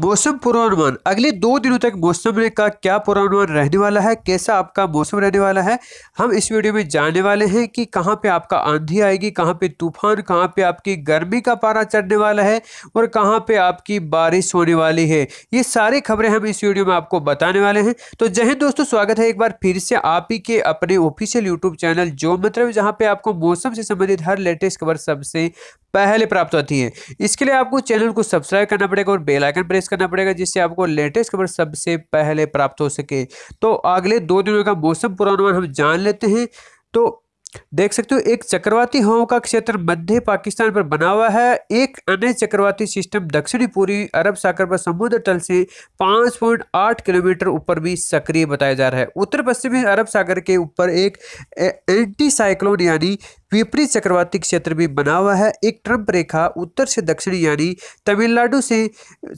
मौसम पूर्वानुमान अगले दो दिनों तक मौसम का क्या पूर्वानुमान रहने वाला है कैसा आपका मौसम रहने वाला है हम इस वीडियो में जानने वाले हैं कि कहाँ पे आपका आंधी आएगी कहाँ पे तूफान कहाँ पे आपकी गर्मी का पारा चढ़ने वाला है और कहाँ पे आपकी बारिश होने वाली है ये सारी खबरें हम इस वीडियो में आपको बताने वाले हैं तो जय हिंद दोस्तों स्वागत है एक बार फिर से आप ही के अपने ऑफिशियल यूट्यूब चैनल जो मतलब जहाँ पे आपको मौसम से संबंधित हर लेटेस्ट खबर सबसे पहले प्राप्त होती हैं इसके लिए आपको चैनल को सब्सक्राइब करना पड़ेगा और बेल आइकन प्रेस करना पड़ेगा जिससे आपको लेटेस्ट खबर सबसे पहले प्राप्त हो सके तो अगले दो दिनों का मौसम पूर्वानुमान हम जान लेते हैं तो देख सकते हो एक चक्रवाती हवाओं का क्षेत्र मध्य पाकिस्तान पर बना हुआ है एक अन्य चक्रवाती सिस्टम दक्षिणी पूर्वी अरब सागर पर समुद्र तल से 5.8 किलोमीटर ऊपर भी सक्रिय बताया जा रहा है उत्तर पश्चिमी अरब सागर के ऊपर एक एंटी साइक्लोन यानी विपरीत चक्रवाती क्षेत्र भी बना हुआ है एक ट्रम्प रेखा उत्तर से दक्षिण यानी तमिलनाडु से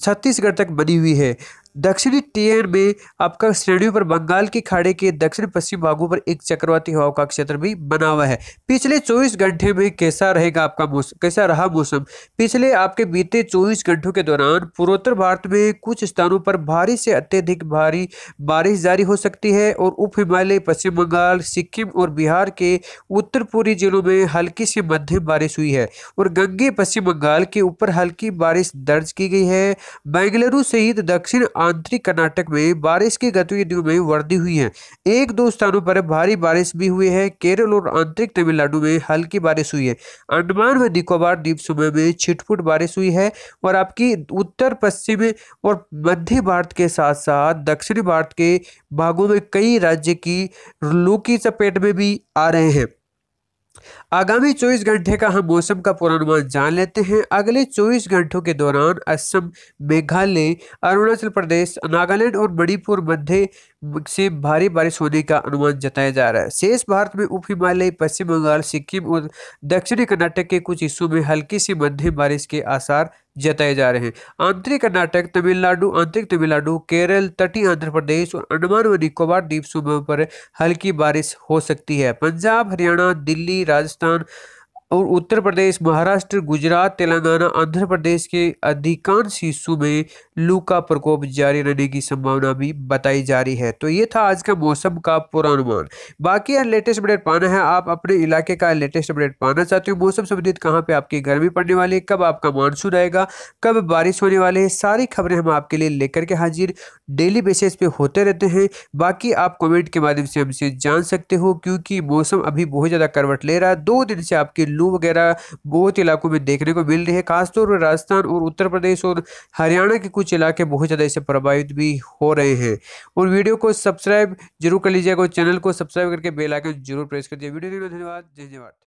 छत्तीसगढ़ तक बनी हुई है दक्षिणी टीएन में आपका श्रेणियों पर बंगाल की खाड़ी के दक्षिण पश्चिम भागों पर एक चक्रवाती हवा का क्षेत्र भी बना हुआ है पिछले 24 घंटे में कैसा रहेगा आपका मौसम कैसा रहा मौसम पिछले आपके बीते 24 घंटों के दौरान पूर्वोत्तर भारत में कुछ स्थानों पर भारी से अत्यधिक भारी बारिश जारी हो सकती है और उप हिमालय पश्चिम बंगाल सिक्किम और बिहार के उत्तर पूर्वी जिलों में हल्की से मध्यम बारिश हुई है और गंगे पश्चिम बंगाल के ऊपर हल्की बारिश दर्ज की गई है बेंगलुरु सहित दक्षिण आंतरिक कर्नाटक में बारिश की गतिविधियों में वृद्धि हुई है एक दो स्थानों पर भारी बारिश भी हुई है केरल और आंतरिक तमिलनाडु में हल्की बारिश हुई है अंडमान व निकोबार द्वीप समूह में छिटपुट बारिश हुई है और आपकी उत्तर पश्चिम और मध्य भारत के साथ साथ दक्षिणी भारत के भागों में कई राज्य की लू की चपेट में भी आ रहे हैं आगामी 24 घंटे का हम मौसम का पूर्वानुमान जान लेते हैं अगले 24 घंटों के दौरान असम मेघालय अरुणाचल प्रदेश नागालैंड और मणिपुर मध्य से भारी बारिश होने का अनुमान जताया जा रहा है शेष भारत में उप हिमालय पश्चिम बंगाल सिक्किम और दक्षिणी कर्नाटक के कुछ हिस्सों में हल्की सी मध्यम बारिश के आसार जताए जा रहे हैं आंतरिक कर्नाटक तमिलनाडु आंतरिक तमिलनाडु केरल तटीय आंध्र प्रदेश और अंडमान व निकोबार द्वीप सूबों पर हल्की बारिश हो सकती है पंजाब हरियाणा दिल्ली राजस्थान Pakistan और उत्तर प्रदेश महाराष्ट्र गुजरात तेलंगाना आंध्र प्रदेश के अधिकांश हिस्सों में लू का प्रकोप जारी रहने की संभावना भी बताई जा रही है तो ये था आज का मौसम का पूर्वानुमान बाकी यहाँ लेटेस्ट अपडेट पाना है आप अपने इलाके का लेटेस्ट अपडेट पाना चाहते हो मौसम संबंधित कहाँ पे आपकी गर्मी पड़ने वाली है कब आपका मानसून आएगा कब बारिश होने वाली है सारी खबरें हम आपके लिए लेकर के हाजिर डेली बेसिस पे होते रहते हैं बाकी आप कमेंट के माध्यम से हमसे जान सकते हो क्योंकि मौसम अभी बहुत ज़्यादा करवट ले रहा है दो दिन से आपकी लू वगैरह बहुत इलाकों में देखने को मिल रही है खासतौर पर राजस्थान और उत्तर प्रदेश और हरियाणा के कुछ इलाके बहुत ज़्यादा इससे प्रभावित भी हो रहे हैं और वीडियो को सब्सक्राइब जरूर कर लीजिएगा और चैनल को सब्सक्राइब करके बेलाइकन जरूर प्रेस कर दिए वीडियो देखने लिए धन्यवाद धन्यवाद